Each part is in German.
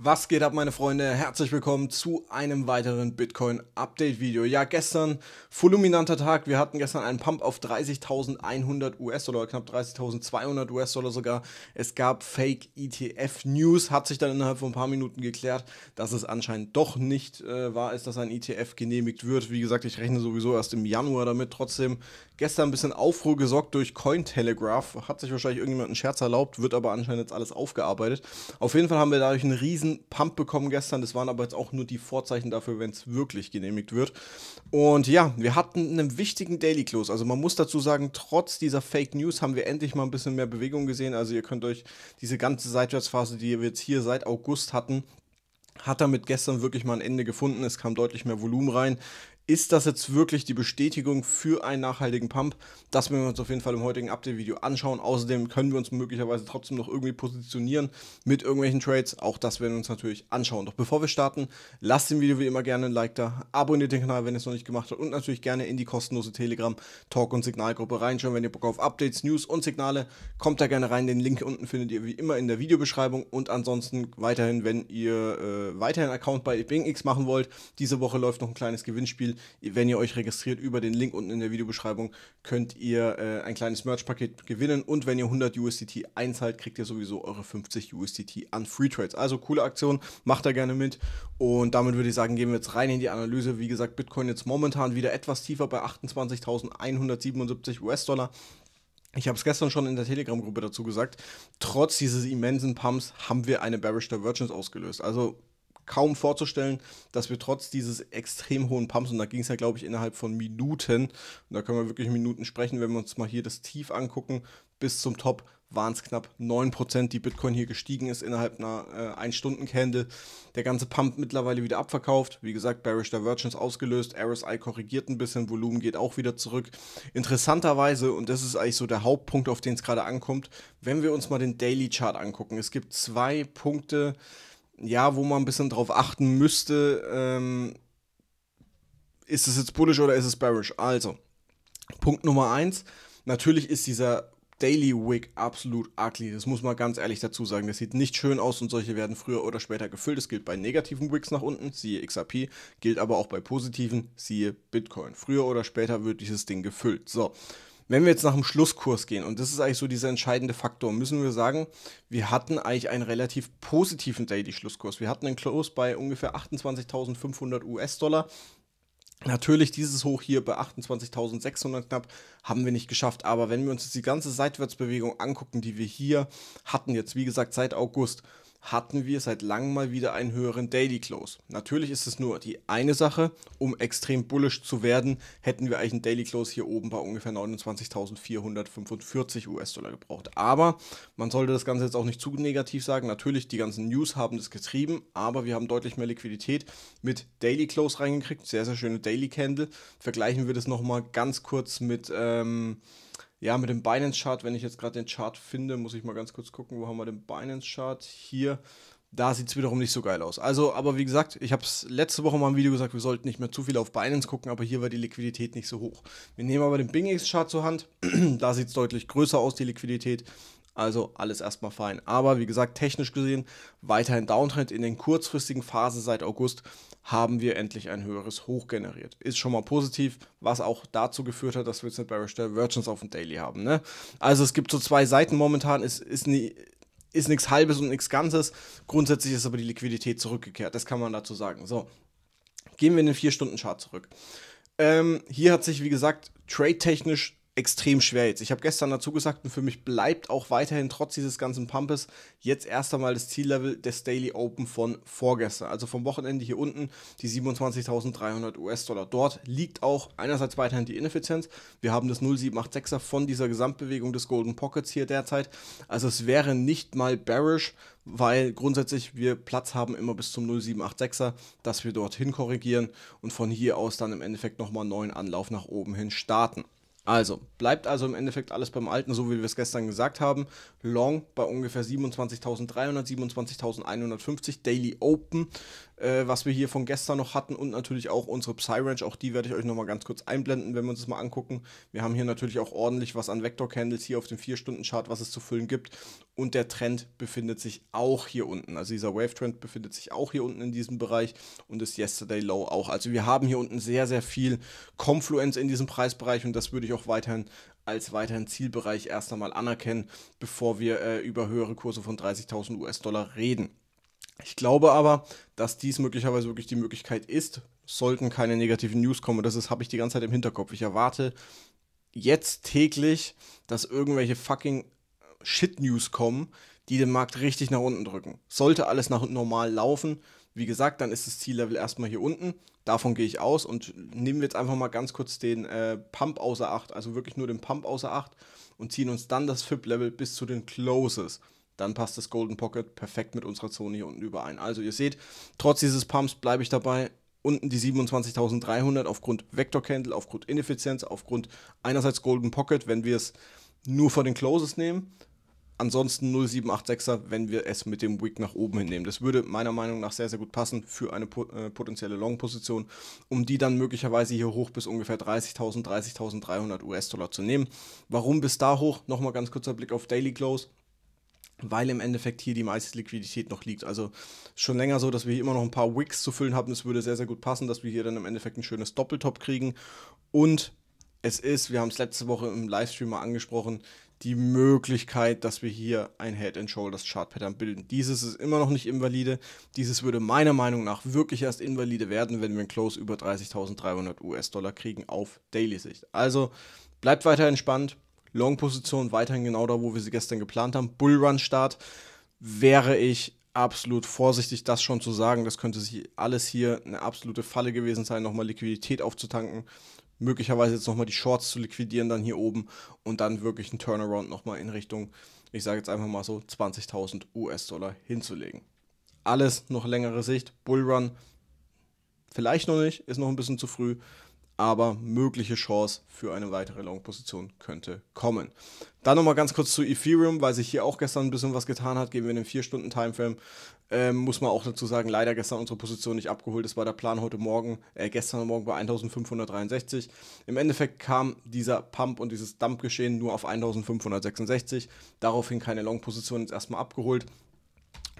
Was geht ab, meine Freunde? Herzlich willkommen zu einem weiteren Bitcoin Update Video. Ja, gestern fulminanter Tag. Wir hatten gestern einen Pump auf 30.100 US-Dollar, knapp 30.200 US-Dollar sogar. Es gab Fake ETF News, hat sich dann innerhalb von ein paar Minuten geklärt, dass es anscheinend doch nicht äh, wahr ist, dass ein ETF genehmigt wird. Wie gesagt, ich rechne sowieso erst im Januar damit. Trotzdem gestern ein bisschen Aufruhr gesorgt durch Cointelegraph. Hat sich wahrscheinlich irgendjemand einen Scherz erlaubt, wird aber anscheinend jetzt alles aufgearbeitet. Auf jeden Fall haben wir dadurch einen riesen krassen Pump bekommen gestern. Das waren aber jetzt auch nur die Vorzeichen dafür, wenn es wirklich genehmigt wird. Und ja, wir hatten einen wichtigen Daily Close. Also man muss dazu sagen, trotz dieser Fake News haben wir endlich mal ein bisschen mehr Bewegung gesehen. Also ihr könnt euch diese ganze Seitwärtsphase, die wir jetzt hier seit August hatten, hat damit gestern wirklich mal ein Ende gefunden. Es kam deutlich mehr Volumen rein ist das jetzt wirklich die Bestätigung für einen nachhaltigen Pump? Das werden wir uns auf jeden Fall im heutigen Update-Video anschauen. Außerdem können wir uns möglicherweise trotzdem noch irgendwie positionieren mit irgendwelchen Trades. Auch das werden wir uns natürlich anschauen. Doch bevor wir starten, lasst dem Video wie immer gerne ein Like da, abonniert den Kanal, wenn ihr es noch nicht gemacht habt und natürlich gerne in die kostenlose Telegram-Talk- und Signalgruppe reinschauen. Wenn ihr Bock auf Updates, News und Signale, kommt da gerne rein. Den Link unten findet ihr wie immer in der Videobeschreibung und ansonsten weiterhin, wenn ihr äh, weiterhin Account bei BingX machen wollt. Diese Woche läuft noch ein kleines Gewinnspiel wenn ihr euch registriert über den Link unten in der Videobeschreibung, könnt ihr äh, ein kleines Merch-Paket gewinnen und wenn ihr 100 USDT einzahlt, kriegt ihr sowieso eure 50 USDT an Free Trades. Also coole Aktion, macht da gerne mit und damit würde ich sagen, gehen wir jetzt rein in die Analyse. Wie gesagt, Bitcoin jetzt momentan wieder etwas tiefer bei 28.177 US-Dollar. Ich habe es gestern schon in der Telegram-Gruppe dazu gesagt, trotz dieses immensen Pumps haben wir eine Bearish Divergence ausgelöst. Also kaum vorzustellen, dass wir trotz dieses extrem hohen Pumps, und da ging es ja, glaube ich, innerhalb von Minuten, und da können wir wirklich Minuten sprechen, wenn wir uns mal hier das Tief angucken, bis zum Top waren es knapp 9%, die Bitcoin hier gestiegen ist innerhalb einer äh, 1-Stunden-Candle. Der ganze Pump mittlerweile wieder abverkauft. Wie gesagt, Bearish Divergence ausgelöst, RSI korrigiert ein bisschen, Volumen geht auch wieder zurück. Interessanterweise, und das ist eigentlich so der Hauptpunkt, auf den es gerade ankommt, wenn wir uns mal den Daily Chart angucken. Es gibt zwei Punkte, ja, wo man ein bisschen drauf achten müsste, ähm, ist es jetzt bullish oder ist es bearish? Also, Punkt Nummer eins, natürlich ist dieser Daily Wick absolut ugly. Das muss man ganz ehrlich dazu sagen. Das sieht nicht schön aus und solche werden früher oder später gefüllt. Das gilt bei negativen Wicks nach unten, siehe XRP, gilt aber auch bei positiven, siehe Bitcoin. Früher oder später wird dieses Ding gefüllt. So, wenn wir jetzt nach dem Schlusskurs gehen, und das ist eigentlich so dieser entscheidende Faktor, müssen wir sagen, wir hatten eigentlich einen relativ positiven Daily-Schlusskurs. Wir hatten einen Close bei ungefähr 28.500 US-Dollar. Natürlich, dieses Hoch hier bei 28.600 knapp haben wir nicht geschafft, aber wenn wir uns jetzt die ganze Seitwärtsbewegung angucken, die wir hier hatten, jetzt wie gesagt seit August, hatten wir seit langem mal wieder einen höheren Daily Close. Natürlich ist es nur die eine Sache, um extrem bullisch zu werden, hätten wir eigentlich einen Daily Close hier oben bei ungefähr 29.445 US-Dollar gebraucht. Aber man sollte das Ganze jetzt auch nicht zu negativ sagen. Natürlich, die ganzen News haben das getrieben, aber wir haben deutlich mehr Liquidität mit Daily Close reingekriegt. Sehr, sehr schöne Daily Candle. Vergleichen wir das nochmal ganz kurz mit... Ähm, ja, mit dem Binance-Chart, wenn ich jetzt gerade den Chart finde, muss ich mal ganz kurz gucken, wo haben wir den Binance-Chart? Hier, da sieht es wiederum nicht so geil aus. Also, aber wie gesagt, ich habe es letzte Woche mal im Video gesagt, wir sollten nicht mehr zu viel auf Binance gucken, aber hier war die Liquidität nicht so hoch. Wir nehmen aber den BingX-Chart zur Hand, da sieht es deutlich größer aus, die Liquidität. Also alles erstmal fein. Aber wie gesagt, technisch gesehen weiterhin Downtrend in den kurzfristigen Phasen seit August haben wir endlich ein höheres Hoch generiert. Ist schon mal positiv, was auch dazu geführt hat, dass wir jetzt eine Bearish Divergence auf dem Daily haben. Ne? Also es gibt so zwei Seiten momentan, es ist nie ist nichts Halbes und nichts Ganzes. Grundsätzlich ist aber die Liquidität zurückgekehrt. Das kann man dazu sagen. So, gehen wir in den 4-Stunden-Chart zurück. Ähm, hier hat sich, wie gesagt, trade-technisch extrem schwer jetzt. Ich habe gestern dazu gesagt und für mich bleibt auch weiterhin trotz dieses ganzen Pumpes jetzt erst einmal das Ziellevel des Daily Open von vorgestern, also vom Wochenende hier unten, die 27.300 US-Dollar. Dort liegt auch einerseits weiterhin die Ineffizienz. Wir haben das 0786er von dieser Gesamtbewegung des Golden Pockets hier derzeit. Also es wäre nicht mal bearish, weil grundsätzlich wir Platz haben immer bis zum 0786er, dass wir dorthin korrigieren und von hier aus dann im Endeffekt nochmal einen neuen Anlauf nach oben hin starten. Also, bleibt also im Endeffekt alles beim Alten, so wie wir es gestern gesagt haben. Long bei ungefähr 27.300, 27.150 Daily Open, äh, was wir hier von gestern noch hatten und natürlich auch unsere Psy-Range, auch die werde ich euch nochmal ganz kurz einblenden, wenn wir uns das mal angucken. Wir haben hier natürlich auch ordentlich was an Vector-Candles hier auf dem 4-Stunden-Chart, was es zu füllen gibt und der Trend befindet sich auch hier unten. Also dieser Wave-Trend befindet sich auch hier unten in diesem Bereich und das Yesterday Low auch. Also wir haben hier unten sehr, sehr viel Confluence in diesem Preisbereich und das würde ich auch doch weiterhin als weiteren Zielbereich erst einmal anerkennen, bevor wir äh, über höhere Kurse von 30.000 US-Dollar reden. Ich glaube aber, dass dies möglicherweise wirklich die Möglichkeit ist, sollten keine negativen News kommen. das habe ich die ganze Zeit im Hinterkopf. Ich erwarte jetzt täglich, dass irgendwelche fucking äh, Shit-News kommen, die den Markt richtig nach unten drücken. Sollte alles nach normal laufen, wie gesagt, dann ist das Ziellevel erstmal hier unten. Davon gehe ich aus und nehmen wir jetzt einfach mal ganz kurz den äh, Pump außer Acht, also wirklich nur den Pump außer Acht und ziehen uns dann das FIP-Level bis zu den Closes. Dann passt das Golden Pocket perfekt mit unserer Zone hier unten überein. Also ihr seht, trotz dieses Pumps bleibe ich dabei. Unten die 27.300 aufgrund Vector Candle, aufgrund Ineffizienz, aufgrund einerseits Golden Pocket, wenn wir es nur von den Closes nehmen ansonsten 0786er, wenn wir es mit dem Wick nach oben hinnehmen. Das würde meiner Meinung nach sehr, sehr gut passen für eine äh, potenzielle Long-Position, um die dann möglicherweise hier hoch bis ungefähr 30.000, 30.300 US-Dollar zu nehmen. Warum bis da hoch? Nochmal ganz kurzer Blick auf Daily Close weil im Endeffekt hier die meiste Liquidität noch liegt. Also schon länger so, dass wir hier immer noch ein paar Wicks zu füllen haben. Es würde sehr, sehr gut passen, dass wir hier dann im Endeffekt ein schönes Doppeltop kriegen. Und es ist, wir haben es letzte Woche im Livestream mal angesprochen, die Möglichkeit, dass wir hier ein Head and Shoulders Chart Pattern bilden. Dieses ist immer noch nicht invalide. Dieses würde meiner Meinung nach wirklich erst invalide werden, wenn wir ein Close über 30.300 US-Dollar kriegen auf Daily Sicht. Also bleibt weiter entspannt. Long Position weiterhin genau da, wo wir sie gestern geplant haben. Bullrun Start wäre ich absolut vorsichtig, das schon zu sagen. Das könnte sich alles hier eine absolute Falle gewesen sein, nochmal Liquidität aufzutanken, möglicherweise jetzt nochmal die Shorts zu liquidieren, dann hier oben und dann wirklich einen Turnaround nochmal in Richtung, ich sage jetzt einfach mal so, 20.000 US-Dollar hinzulegen. Alles noch längere Sicht, Bullrun vielleicht noch nicht, ist noch ein bisschen zu früh aber mögliche Chance für eine weitere Long-Position könnte kommen. Dann nochmal ganz kurz zu Ethereum, weil sich hier auch gestern ein bisschen was getan hat, geben wir den 4-Stunden-Timeframe. Ähm, muss man auch dazu sagen, leider gestern unsere Position nicht abgeholt. Das war der Plan heute Morgen, äh, gestern Morgen bei 1563. Im Endeffekt kam dieser Pump und dieses Dump-Geschehen nur auf 1566. Daraufhin keine Long-Position jetzt erstmal abgeholt.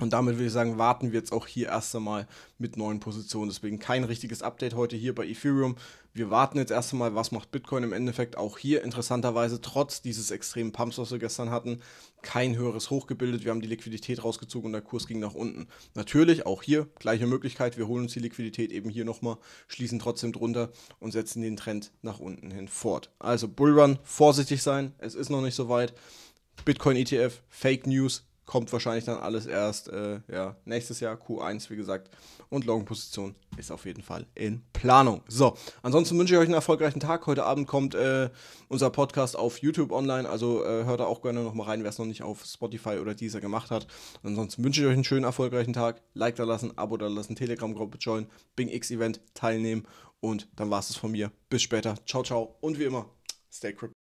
Und damit würde ich sagen, warten wir jetzt auch hier erst einmal mit neuen Positionen. Deswegen kein richtiges Update heute hier bei Ethereum. Wir warten jetzt erst einmal, was macht Bitcoin im Endeffekt. Auch hier interessanterweise, trotz dieses extremen Pumps, was wir gestern hatten, kein höheres Hoch gebildet. Wir haben die Liquidität rausgezogen und der Kurs ging nach unten. Natürlich, auch hier gleiche Möglichkeit. Wir holen uns die Liquidität eben hier nochmal, schließen trotzdem drunter und setzen den Trend nach unten hin fort. Also Bullrun, vorsichtig sein. Es ist noch nicht so weit. Bitcoin ETF, Fake News, kommt wahrscheinlich dann alles erst äh, ja, nächstes Jahr, Q1, wie gesagt. Und Long-Position ist auf jeden Fall in Planung. So, ansonsten wünsche ich euch einen erfolgreichen Tag. Heute Abend kommt äh, unser Podcast auf YouTube online, also äh, hört da auch gerne nochmal rein, wer es noch nicht auf Spotify oder dieser gemacht hat. Und ansonsten wünsche ich euch einen schönen, erfolgreichen Tag. Like da lassen, Abo da lassen, Telegram-Gruppe join, Bing X-Event teilnehmen. Und dann war es von mir. Bis später. Ciao, ciao. Und wie immer, stay crypto.